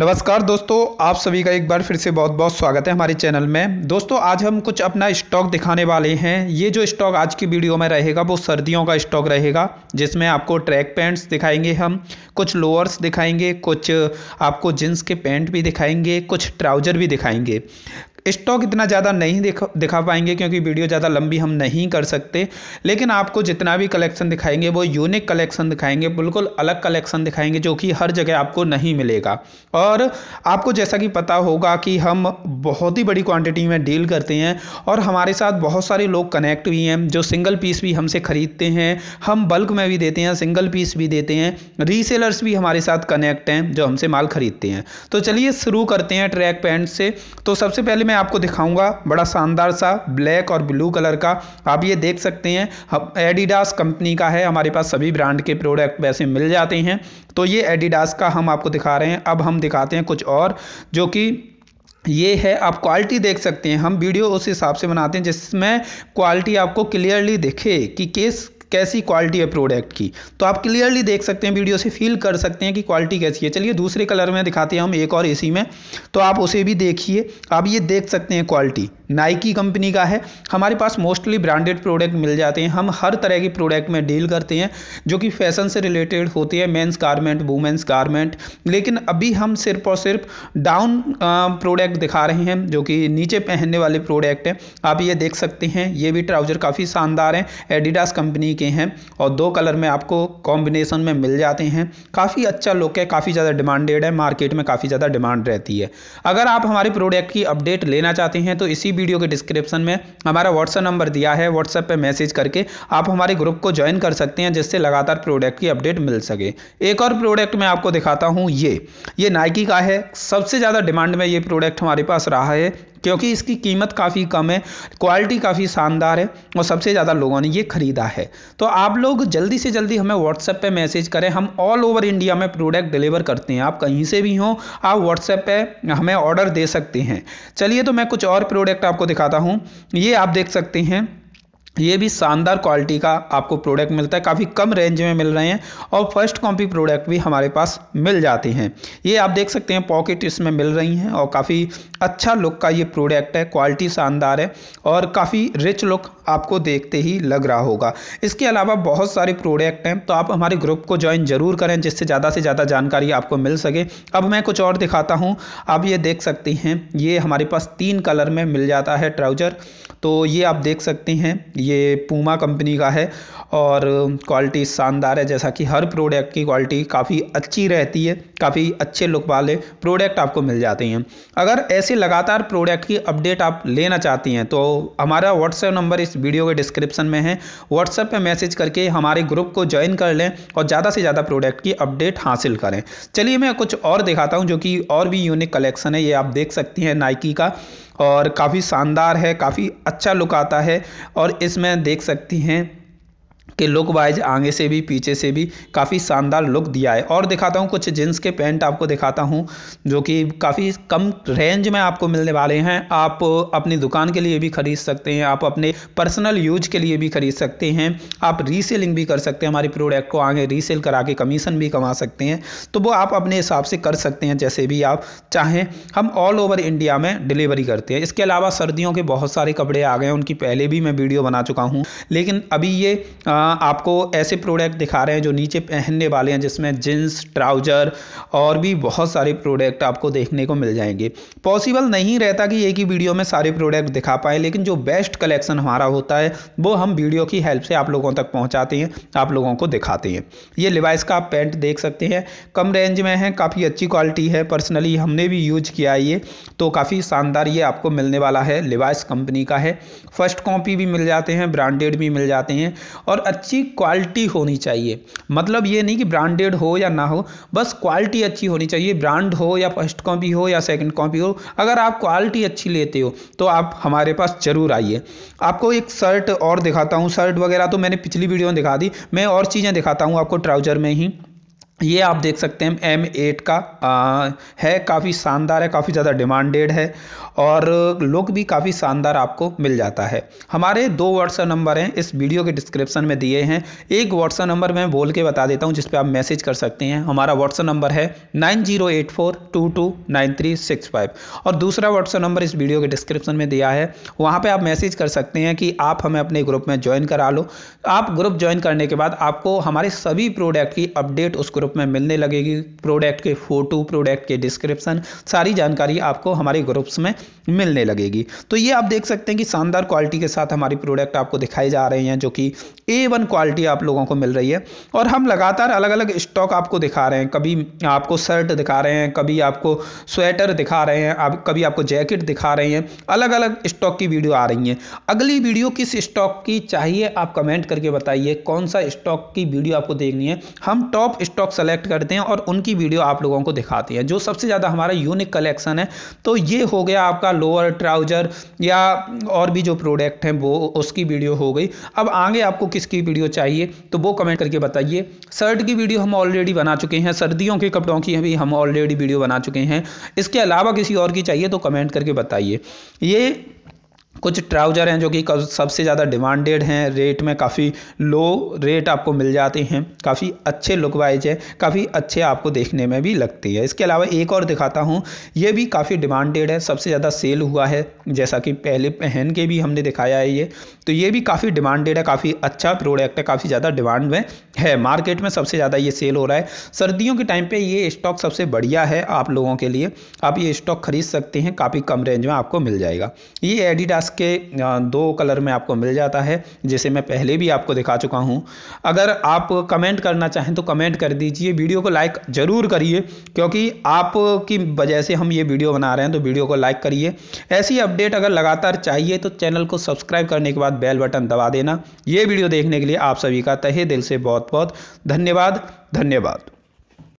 नमस्कार दोस्तों आप सभी का एक बार फिर से बहुत बहुत स्वागत है हमारे चैनल में दोस्तों आज हम कुछ अपना स्टॉक दिखाने वाले हैं ये जो स्टॉक आज की वीडियो में रहेगा वो सर्दियों का स्टॉक रहेगा जिसमें आपको ट्रैक पैंट्स दिखाएंगे हम कुछ लोअर्स दिखाएंगे कुछ आपको जींस के पैंट भी दिखाएंगे कुछ ट्राउजर भी दिखाएंगे स्टॉक इतना ज़्यादा नहीं दिखा दिखा पाएंगे क्योंकि वीडियो ज़्यादा लंबी हम नहीं कर सकते लेकिन आपको जितना भी कलेक्शन दिखाएंगे वो यूनिक कलेक्शन दिखाएंगे बिल्कुल अलग कलेक्शन दिखाएंगे जो कि हर जगह आपको नहीं मिलेगा और आपको जैसा कि पता होगा कि हम बहुत ही बड़ी क्वांटिटी में डील करते हैं और हमारे साथ बहुत सारे लोग कनेक्ट भी हैं जो सिंगल पीस भी हमसे ख़रीदते हैं हम बल्क में भी देते हैं सिंगल पीस भी देते हैं रीसेलर्स भी हमारे साथ कनेक्ट हैं जो हमसे माल ख़रीदते हैं तो चलिए शुरू करते हैं ट्रैक पैंट से तो सबसे पहले मैं आपको दिखाऊंगा बड़ा शानदार सा ब्लैक और ब्लू कलर का आप ये देख सकते हैं एडिडास कंपनी का है हमारे पास सभी ब्रांड के प्रोडक्ट वैसे मिल जाते हैं तो ये एडिडास का हम आपको दिखा रहे हैं अब हम दिखाते हैं कुछ और जो कि ये है आप क्वालिटी देख सकते हैं हम वीडियो उस हिसाब से बनाते हैं जिसमें क्वालिटी आपको क्लियरली दिखे कि किस कैसी क्वालिटी है प्रोडक्ट की तो आप क्लियरली देख सकते हैं वीडियो से फील कर सकते हैं कि क्वालिटी कैसी है चलिए दूसरे कलर में दिखाते हैं हम एक और एसी में तो आप उसे भी देखिए आप ये देख सकते हैं क्वालिटी नाइकी कंपनी का है हमारे पास मोस्टली ब्रांडेड प्रोडक्ट मिल जाते हैं हम हर तरह के प्रोडक्ट में डील करते हैं जो कि फैशन से रिलेटेड होते हैं मेंस गारमेंट वुमेंस गारमेंट लेकिन अभी हम सिर्फ और सिर्फ डाउन प्रोडक्ट दिखा रहे हैं जो कि नीचे पहनने वाले प्रोडक्ट हैं आप ये देख सकते हैं ये भी ट्राउज़र काफ़ी शानदार हैं एडिडास कंपनी के हैं और दो कलर में आपको कॉम्बिनेसन में मिल जाते हैं काफ़ी अच्छा लुक है काफ़ी ज़्यादा डिमांडेड है मार्केट में काफ़ी ज़्यादा डिमांड रहती है अगर आप हमारे प्रोडक्ट की अपडेट लेना चाहते हैं तो इसी वीडियो के डिस्क्रिप्शन में हमारा व्हाट्सअप नंबर दिया है व्हाट्सएप पर मैसेज करके आप हमारे ग्रुप को ज्वाइन कर सकते हैं जिससे लगातार प्रोडक्ट की अपडेट मिल सके एक और प्रोडक्ट मैं आपको दिखाता हूँ ये ये नाइकी का है सबसे ज़्यादा डिमांड में ये प्रोडक्ट हमारे पास रहा है क्योंकि इसकी कीमत काफ़ी कम है क्वालिटी काफ़ी शानदार है और सबसे ज़्यादा लोगों ने ये ख़रीदा है तो आप लोग जल्दी से जल्दी हमें व्हाट्सएप पे मैसेज करें हम ऑल ओवर इंडिया में प्रोडक्ट डिलीवर करते हैं आप कहीं से भी हों आप व्हाट्सएप पे हमें ऑर्डर दे सकते हैं चलिए तो मैं कुछ और प्रोडक्ट आपको दिखाता हूँ ये आप देख सकते हैं ये भी शानदार क्वालिटी का आपको प्रोडक्ट मिलता है काफ़ी कम रेंज में मिल रहे हैं और फर्स्ट कॉपी प्रोडक्ट भी हमारे पास मिल जाते हैं ये आप देख सकते हैं पॉकेट इसमें मिल रही हैं और काफ़ी अच्छा लुक का ये प्रोडक्ट है क्वालिटी शानदार है और काफ़ी रिच लुक आपको देखते ही लग रहा होगा इसके अलावा बहुत सारे प्रोडक्ट हैं तो आप हमारे ग्रुप को ज्वाइन जरूर करें जिससे ज़्यादा से ज़्यादा जानकारी आपको मिल सके अब मैं कुछ और दिखाता हूँ आप ये देख सकते हैं ये हमारे पास तीन कलर में मिल जाता है ट्राउजर तो ये आप देख सकते हैं ये पूमा कंपनी का है और क्वालिटी शानदार है जैसा कि हर प्रोडक्ट की क्वालिटी काफ़ी अच्छी रहती है काफ़ी अच्छे लुक वाले प्रोडक्ट आपको मिल जाते हैं अगर ऐसे लगातार प्रोडक्ट की अपडेट आप लेना चाहती हैं तो हमारा व्हाट्सएप नंबर इस वीडियो के डिस्क्रिप्शन में है व्हाट्सएप पर मैसेज करके हमारे ग्रुप को ज्वाइन कर लें और ज़्यादा से ज़्यादा प्रोडक्ट की अपडेट हासिल करें चलिए मैं कुछ और दिखाता हूँ जो कि और भी यूनिक कलेक्शन है ये आप देख सकती हैं नाइकी का और काफ़ी शानदार है काफ़ी अच्छा लुक आता है और इसमें देख सकती हैं के लुक वाइज आगे से भी पीछे से भी काफ़ी शानदार लुक दिया है और दिखाता हूँ कुछ जींस के पैंट आपको दिखाता हूँ जो कि काफ़ी कम रेंज में आपको मिलने वाले हैं आप अपनी दुकान के लिए भी खरीद सकते हैं आप अपने पर्सनल यूज के लिए भी खरीद सकते हैं आप रीसेलिंग भी कर सकते हैं हमारे प्रोडक्ट को आगे रीसेल करा के कमीशन भी कमा सकते हैं तो वो आप अपने हिसाब से कर सकते हैं जैसे भी आप चाहें हम ऑल ओवर इंडिया में डिलीवरी करते हैं इसके अलावा सर्दियों के बहुत सारे कपड़े आ गए हैं उनकी पहले भी मैं वीडियो बना चुका हूँ लेकिन अभी ये आ, यहाँ आपको ऐसे प्रोडक्ट दिखा रहे हैं जो नीचे पहनने वाले हैं जिसमें जीन्स ट्राउज़र और भी बहुत सारे प्रोडक्ट आपको देखने को मिल जाएंगे पॉसिबल नहीं रहता कि एक ही वीडियो में सारे प्रोडक्ट दिखा पाए लेकिन जो बेस्ट कलेक्शन हमारा होता है वो हम वीडियो की हेल्प से आप लोगों तक पहुँचाते हैं आप लोगों को दिखाते हैं ये लिवाइस का आप पेंट देख सकते हैं कम रेंज में है काफ़ी अच्छी क्वालिटी है पर्सनली हमने भी यूज किया है ये तो काफ़ी शानदार ये आपको मिलने वाला है लिवाइस कंपनी का है फर्स्ट कॉपी भी मिल जाते हैं ब्रांडेड भी मिल जाते हैं और अच्छी क्वालिटी होनी चाहिए मतलब ये नहीं कि ब्रांडेड हो या ना हो बस क्वालिटी अच्छी होनी चाहिए ब्रांड हो या फर्स्ट कॉपी हो या सेकंड कॉपी हो अगर आप क्वालिटी अच्छी लेते हो तो आप हमारे पास ज़रूर आइए आपको एक शर्ट और दिखाता हूँ शर्ट वगैरह तो मैंने पिछली वीडियो में दिखा दी मैं और चीज़ें दिखाता हूँ आपको ट्राउज़र में ही ये आप देख सकते हैं एम एट का आ, है काफ़ी शानदार है काफ़ी ज़्यादा डिमांडेड है और लुक भी काफ़ी शानदार आपको मिल जाता है हमारे दो व्हाट्सअप नंबर हैं इस वीडियो के डिस्क्रिप्शन में दिए हैं एक व्हाट्सअप नंबर मैं बोल के बता देता हूँ जिस पर आप मैसेज कर सकते हैं हमारा व्हाट्सअप नंबर है nine zero eight four two two nine three six five और दूसरा व्हाट्सअप नंबर इस वीडियो के डिस्क्रिप्शन में दिया है वहाँ पर आप मैसेज कर सकते हैं कि आप हमें अपने ग्रुप में ज्वाइन करा लो आप ग्रुप ज्वाइन करने के बाद आपको हमारे सभी प्रोडक्ट की अपडेट उस ग्रुप ग्रुप में मिलने लगेगी प्रोडक्ट के फ़ोटो प्रोडक्ट के डिस्क्रिप्शन सारी जानकारी आपको हमारे ग्रुप्स में मिलने लगेगी तो ये आप देख सकते हैं कि शानदार क्वालिटी के साथ हमारी प्रोडक्ट आपको दिखाई जा रहे हैं जो कि ए वन क्वालिटी आप लोगों को मिल रही है और हम लगातार अलग अलग स्टॉक आपको दिखा रहे हैं कभी आपको शर्ट दिखा रहे हैं कभी आपको स्वेटर दिखा रहे हैं आप कभी आपको जैकेट दिखा रहे हैं अलग अलग स्टॉक की वीडियो आ रही हैं अगली वीडियो किस स्टॉक की चाहिए आप कमेंट करके बताइए कौन सा स्टॉक की वीडियो आपको देखनी है हम टॉप स्टॉक सेलेक्ट करते हैं और उनकी वीडियो आप लोगों को दिखाते हैं जो सबसे ज़्यादा हमारा यूनिक कलेक्शन है तो ये हो गया आपका लोअर ट्राउज़र या और भी जो प्रोडक्ट हैं वो उसकी वीडियो हो गई अब आगे आपको किसकी वीडियो चाहिए तो वो कमेंट करके बताइए शर्ट की वीडियो हम ऑलरेडी बना चुके हैं सर्दियों के कपड़ों की भी हम ऑलरेडी वीडियो बना चुके हैं इसके अलावा किसी और की चाहिए तो कमेंट करके बताइए ये कुछ ट्राउज़र हैं जो कि सबसे ज़्यादा डिमांडेड हैं रेट में काफ़ी लो रेट आपको मिल जाते हैं काफ़ी अच्छे लुक वाइज है काफ़ी अच्छे आपको देखने में भी लगती है इसके अलावा एक और दिखाता हूँ ये भी काफ़ी डिमांडेड है सबसे ज़्यादा सेल हुआ है जैसा कि पहले पहन के भी हमने दिखाया है ये तो ये भी काफ़ी डिमांडेड है काफ़ी अच्छा प्रोडक्ट है काफ़ी ज़्यादा डिमांड में है मार्केट में सबसे ज़्यादा ये सेल हो रहा है सर्दियों के टाइम पर ये स्टॉक सबसे बढ़िया है आप लोगों के लिए आप ये स्टॉक खरीद सकते हैं काफ़ी कम रेंज में आपको मिल जाएगा ये एडिडास बैग्स के दो कलर में आपको मिल जाता है जिसे मैं पहले भी आपको दिखा चुका हूँ अगर आप कमेंट करना चाहें तो कमेंट कर दीजिए वीडियो को लाइक ज़रूर करिए क्योंकि आपकी वजह से हम ये वीडियो बना रहे हैं तो वीडियो को लाइक करिए ऐसी अपडेट अगर लगातार चाहिए तो चैनल को सब्सक्राइब करने के बाद बेल बटन दबा देना ये वीडियो देखने के लिए आप सभी का तहे दिल से बहुत बहुत धन्यवाद धन्यवाद